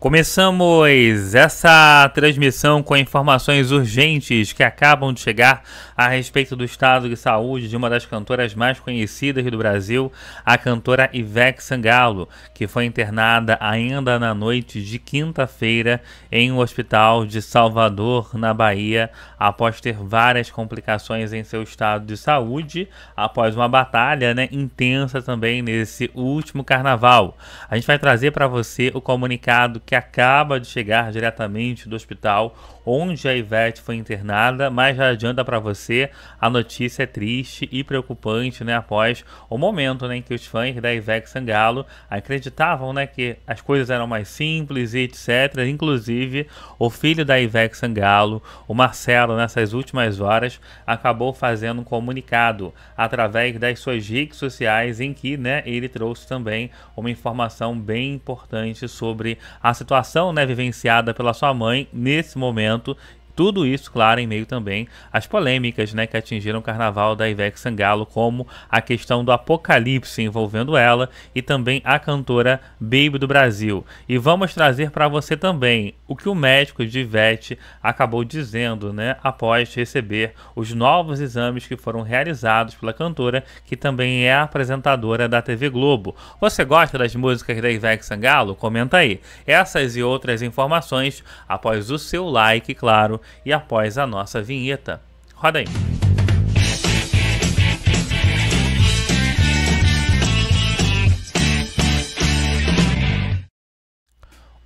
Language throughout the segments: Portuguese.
Começamos essa transmissão com informações urgentes que acabam de chegar a respeito do estado de saúde de uma das cantoras mais conhecidas do Brasil, a cantora Ivete Sangalo, que foi internada ainda na noite de quinta-feira em um hospital de Salvador, na Bahia, após ter várias complicações em seu estado de saúde, após uma batalha né, intensa também nesse último carnaval. A gente vai trazer para você o comunicado que acaba de chegar diretamente do hospital onde a Ivete foi internada, mas já adianta para você, a notícia é triste e preocupante, né, após o momento, né, em que os fãs da Ivete Sangalo acreditavam, né, que as coisas eram mais simples e etc, inclusive o filho da Ivete Sangalo, o Marcelo, nessas últimas horas, acabou fazendo um comunicado através das suas redes sociais em que, né, ele trouxe também uma informação bem importante sobre a situação, né, vivenciada pela sua mãe nesse momento momento tudo isso, claro, em meio também às polêmicas né, que atingiram o carnaval da Ivex Sangalo, como a questão do apocalipse envolvendo ela e também a cantora Baby do Brasil. E vamos trazer para você também o que o médico de Ivete acabou dizendo né, após receber os novos exames que foram realizados pela cantora, que também é apresentadora da TV Globo. Você gosta das músicas da Ivete Sangalo? Comenta aí. Essas e outras informações após o seu like, claro e após a nossa vinheta. Roda aí!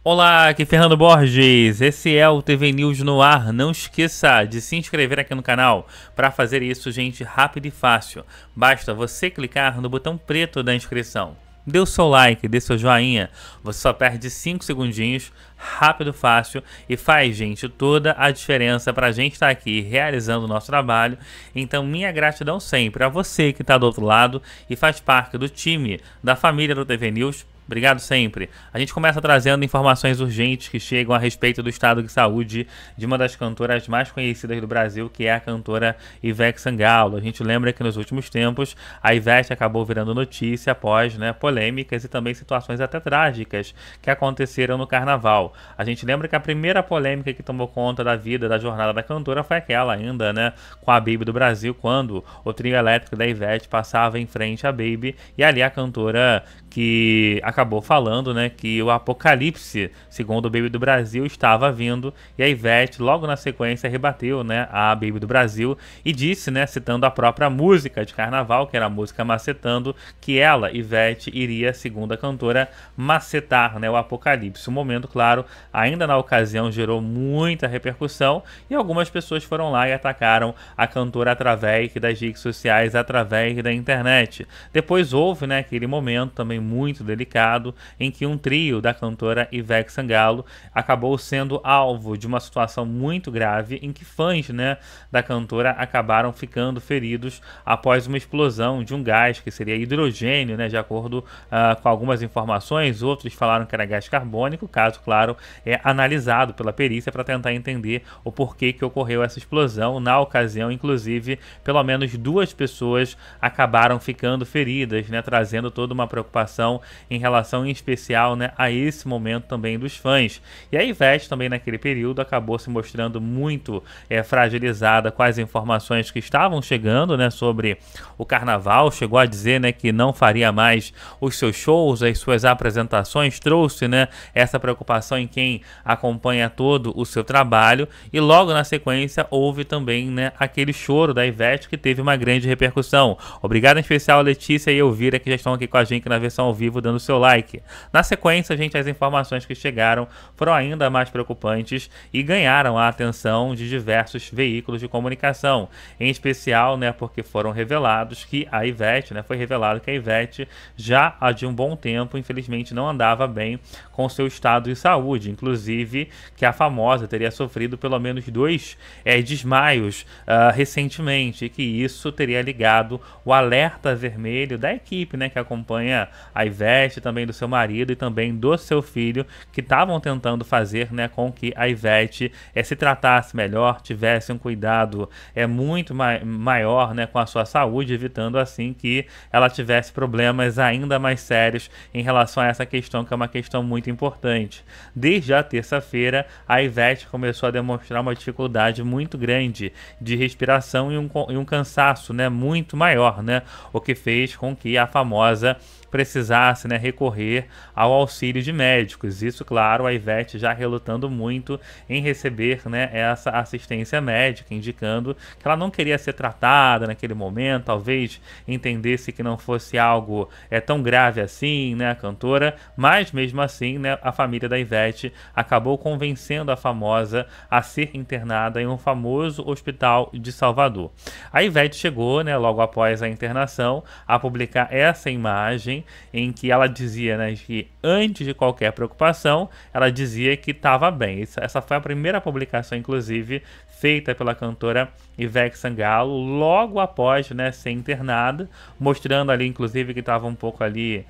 Olá, aqui é Fernando Borges. Esse é o TV News no ar. Não esqueça de se inscrever aqui no canal. Para fazer isso, gente, rápido e fácil. Basta você clicar no botão preto da inscrição dê seu like, dê seu joinha. Você só perde 5 segundinhos, rápido, fácil e faz, gente, toda a diferença para a gente estar tá aqui realizando o nosso trabalho. Então, minha gratidão sempre a você que está do outro lado e faz parte do time da família do TV News Obrigado sempre. A gente começa trazendo informações urgentes que chegam a respeito do estado de saúde de uma das cantoras mais conhecidas do Brasil, que é a cantora Ivete Sangalo. A gente lembra que nos últimos tempos a Ivete acabou virando notícia após né, polêmicas e também situações até trágicas que aconteceram no carnaval. A gente lembra que a primeira polêmica que tomou conta da vida, da jornada da cantora, foi aquela ainda, né, com a Baby do Brasil, quando o trio elétrico da Ivete passava em frente à Baby e ali a cantora que acabou falando, né, que o apocalipse, segundo o Baby do Brasil, estava vindo, e a Ivete logo na sequência rebateu, né, a Baby do Brasil e disse, né, citando a própria música de carnaval, que era a música Macetando, que ela, Ivete, iria, segundo a cantora, macetar, né, o apocalipse. O momento, claro, ainda na ocasião gerou muita repercussão e algumas pessoas foram lá e atacaram a cantora através das redes sociais, através da internet. Depois houve, né, aquele momento também muito delicado em que um trio da cantora Ivex Sangalo acabou sendo alvo de uma situação muito grave em que fãs né, da cantora acabaram ficando feridos após uma explosão de um gás que seria hidrogênio, né, de acordo uh, com algumas informações. Outros falaram que era gás carbônico, caso, claro, é analisado pela perícia para tentar entender o porquê que ocorreu essa explosão. Na ocasião, inclusive, pelo menos duas pessoas acabaram ficando feridas, né, trazendo toda uma preocupação em relação em especial né, a esse momento também dos fãs. E a Ivete também naquele período acabou se mostrando muito é, fragilizada com as informações que estavam chegando né, sobre o carnaval, chegou a dizer né, que não faria mais os seus shows, as suas apresentações, trouxe né, essa preocupação em quem acompanha todo o seu trabalho e logo na sequência houve também né, aquele choro da Ivete que teve uma grande repercussão. Obrigado em especial a Letícia e Elvira que já estão aqui com a gente na versão ao vivo dando seu like. Na sequência, gente, as informações que chegaram foram ainda mais preocupantes e ganharam a atenção de diversos veículos de comunicação, em especial, né, porque foram revelados que a Ivete, né, foi revelado que a Ivete já há de um bom tempo, infelizmente, não andava bem com seu estado de saúde, inclusive que a famosa teria sofrido pelo menos dois é, desmaios uh, recentemente, e que isso teria ligado o alerta vermelho da equipe, né, que acompanha a Ivete também do seu marido e também do seu filho, que estavam tentando fazer né, com que a Ivete é, se tratasse melhor, tivesse um cuidado é, muito ma maior né, com a sua saúde, evitando assim que ela tivesse problemas ainda mais sérios em relação a essa questão, que é uma questão muito importante. Desde a terça-feira, a Ivete começou a demonstrar uma dificuldade muito grande de respiração e um, e um cansaço né, muito maior, né, o que fez com que a famosa precisasse né, recorrer ao auxílio de médicos. Isso, claro, a Ivete já relutando muito em receber né, essa assistência médica, indicando que ela não queria ser tratada naquele momento, talvez entendesse que não fosse algo é, tão grave assim, né, a cantora, mas mesmo assim, né, a família da Ivete acabou convencendo a famosa a ser internada em um famoso hospital de Salvador. A Ivete chegou, né, logo após a internação, a publicar essa imagem em que ela dizia né, que antes de qualquer preocupação, ela dizia que estava bem. Essa foi a primeira publicação, inclusive, feita pela cantora Ivete Sangalo logo após né, ser internada, mostrando ali, inclusive, que estava um pouco ali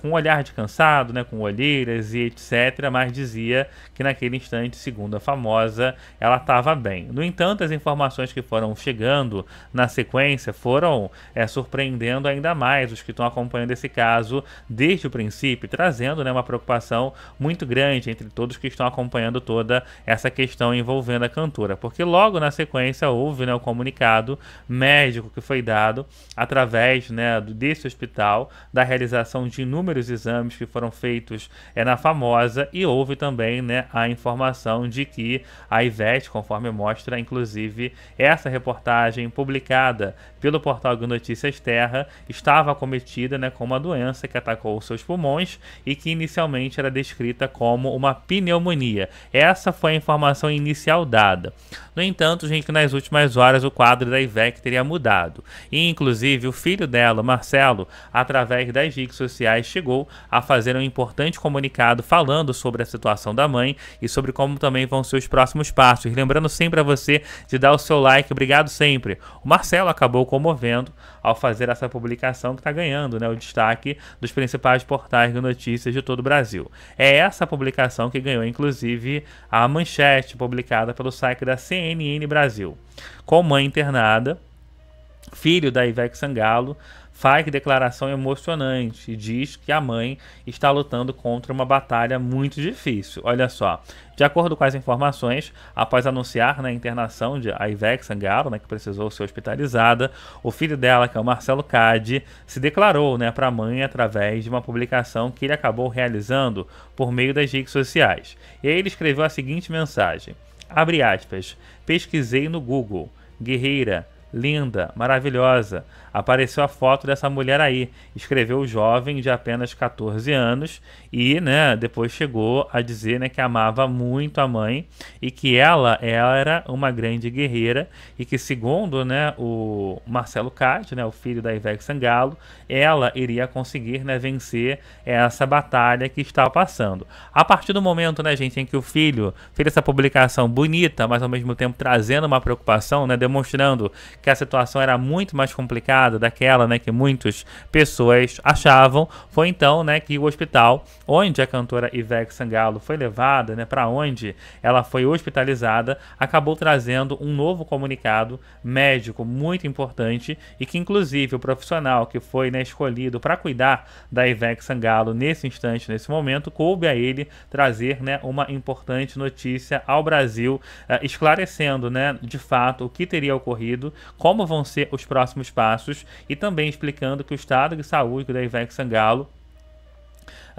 com um olhar de cansado, né, com olheiras e etc., mas dizia que naquele instante, segundo a famosa, ela estava bem. No entanto, as informações que foram chegando na sequência foram é, surpreendendo ainda mais os que estão acompanhando esse caso desde o princípio, trazendo né, uma preocupação muito grande entre todos que estão acompanhando toda essa questão envolvendo a cantora, porque logo na sequência houve né, o comunicado médico que foi dado através né, desse hospital da realização de de inúmeros exames que foram feitos é, na famosa e houve também né, a informação de que a Ivete, conforme mostra inclusive essa reportagem publicada pelo portal de Notícias Terra, estava acometida né, com uma doença que atacou seus pulmões e que inicialmente era descrita como uma pneumonia. Essa foi a informação inicial dada. No entanto, gente, nas últimas horas o quadro da Ivete teria mudado. E, inclusive, o filho dela, Marcelo, através das redes sociais, chegou a fazer um importante comunicado falando sobre a situação da mãe e sobre como também vão ser os próximos passos. Lembrando sempre a você de dar o seu like, obrigado sempre. O Marcelo acabou comovendo ao fazer essa publicação que está ganhando né, o destaque dos principais portais de notícias de todo o Brasil. É essa publicação que ganhou, inclusive, a manchete publicada pelo site da CNN Brasil. Com mãe internada, filho da Ivex Sangalo, faz declaração emocionante e diz que a mãe está lutando contra uma batalha muito difícil. Olha só, de acordo com as informações, após anunciar na internação de Ivex Sangalo, né, que precisou ser hospitalizada, o filho dela, que é o Marcelo Cade, se declarou né, para a mãe através de uma publicação que ele acabou realizando por meio das redes sociais. E aí ele escreveu a seguinte mensagem, abre aspas, pesquisei no Google, guerreira, linda, maravilhosa. Apareceu a foto dessa mulher aí, escreveu o jovem de apenas 14 anos e, né, depois chegou a dizer, né, que amava muito a mãe e que ela, ela era uma grande guerreira e que segundo, né, o Marcelo Cade, né, o filho da Ivex Sangalo, ela iria conseguir, né, vencer essa batalha que está passando. A partir do momento, né, gente, em que o filho fez essa publicação bonita, mas ao mesmo tempo trazendo uma preocupação, né, demonstrando que a situação era muito mais complicada daquela, né, que muitas pessoas achavam, foi então, né, que o hospital onde a cantora Ivete Sangalo foi levada, né, para onde ela foi hospitalizada, acabou trazendo um novo comunicado médico muito importante e que inclusive o profissional que foi, né, escolhido para cuidar da Ivete Sangalo nesse instante, nesse momento, coube a ele trazer, né, uma importante notícia ao Brasil, eh, esclarecendo, né, de fato o que teria ocorrido, como vão ser os próximos passos e também explicando que o estado de saúde do Ivex Sangalo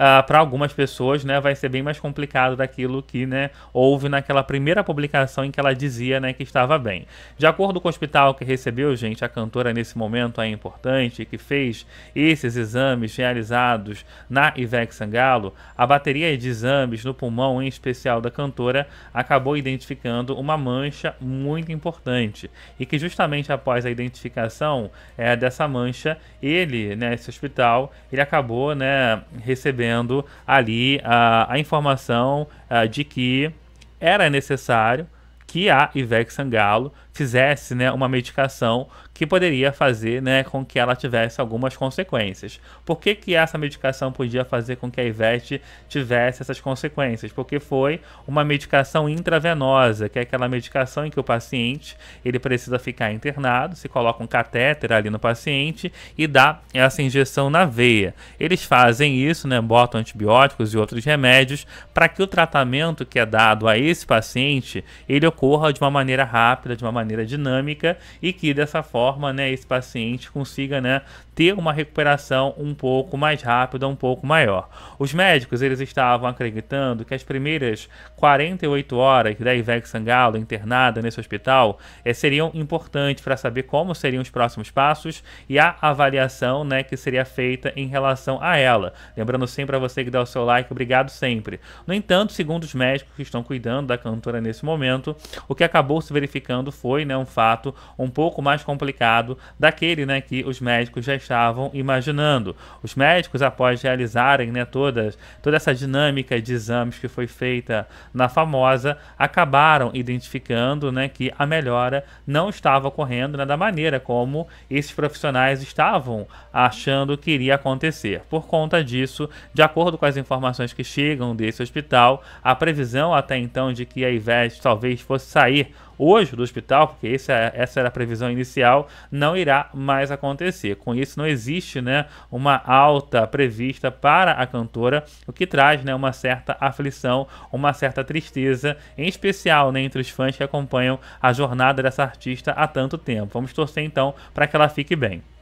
uh, ah, para algumas pessoas, né, vai ser bem mais complicado daquilo que, né, houve naquela primeira publicação em que ela dizia, né, que estava bem. De acordo com o hospital que recebeu, gente, a cantora nesse momento é importante, que fez esses exames realizados na Ivex Sangalo, a bateria de exames no pulmão, em especial da cantora, acabou identificando uma mancha muito importante e que justamente após a identificação é, dessa mancha, ele, né, esse hospital, ele acabou, né, recebendo trazendo ali a, a informação a, de que era necessário que a Ivete Sangalo fizesse né, uma medicação que poderia fazer né, com que ela tivesse algumas consequências. Por que, que essa medicação podia fazer com que a Ivete tivesse essas consequências? Porque foi uma medicação intravenosa, que é aquela medicação em que o paciente ele precisa ficar internado, se coloca um catéter ali no paciente e dá essa injeção na veia. Eles fazem isso, né, botam antibióticos e outros remédios para que o tratamento que é dado a esse paciente ele ocorra de uma maneira rápida, de uma maneira maneira dinâmica e que dessa forma, né, esse paciente consiga, né, ter uma recuperação um pouco mais rápida, um pouco maior. Os médicos eles estavam acreditando que as primeiras 48 horas da Ivex Sangalo internada nesse hospital é seriam importantes para saber como seriam os próximos passos e a avaliação né, que seria feita em relação a ela. Lembrando sempre a você que dá o seu like, obrigado sempre. No entanto, segundo os médicos que estão cuidando da cantora nesse momento, o que acabou se verificando foi né, um fato um pouco mais complicado daquele né, que os médicos já estavam imaginando. Os médicos, após realizarem né, todas, toda essa dinâmica de exames que foi feita na famosa, acabaram identificando né, que a melhora não estava ocorrendo né, da maneira como esses profissionais estavam achando que iria acontecer. Por conta disso, de acordo com as informações que chegam desse hospital, a previsão até então de que a Ivete talvez fosse sair hoje do hospital, porque essa, é, essa era a previsão inicial, não irá mais acontecer. Com isso, não existe né, uma alta prevista para a cantora, o que traz né, uma certa aflição, uma certa tristeza, em especial né, entre os fãs que acompanham a jornada dessa artista há tanto tempo. Vamos torcer então para que ela fique bem.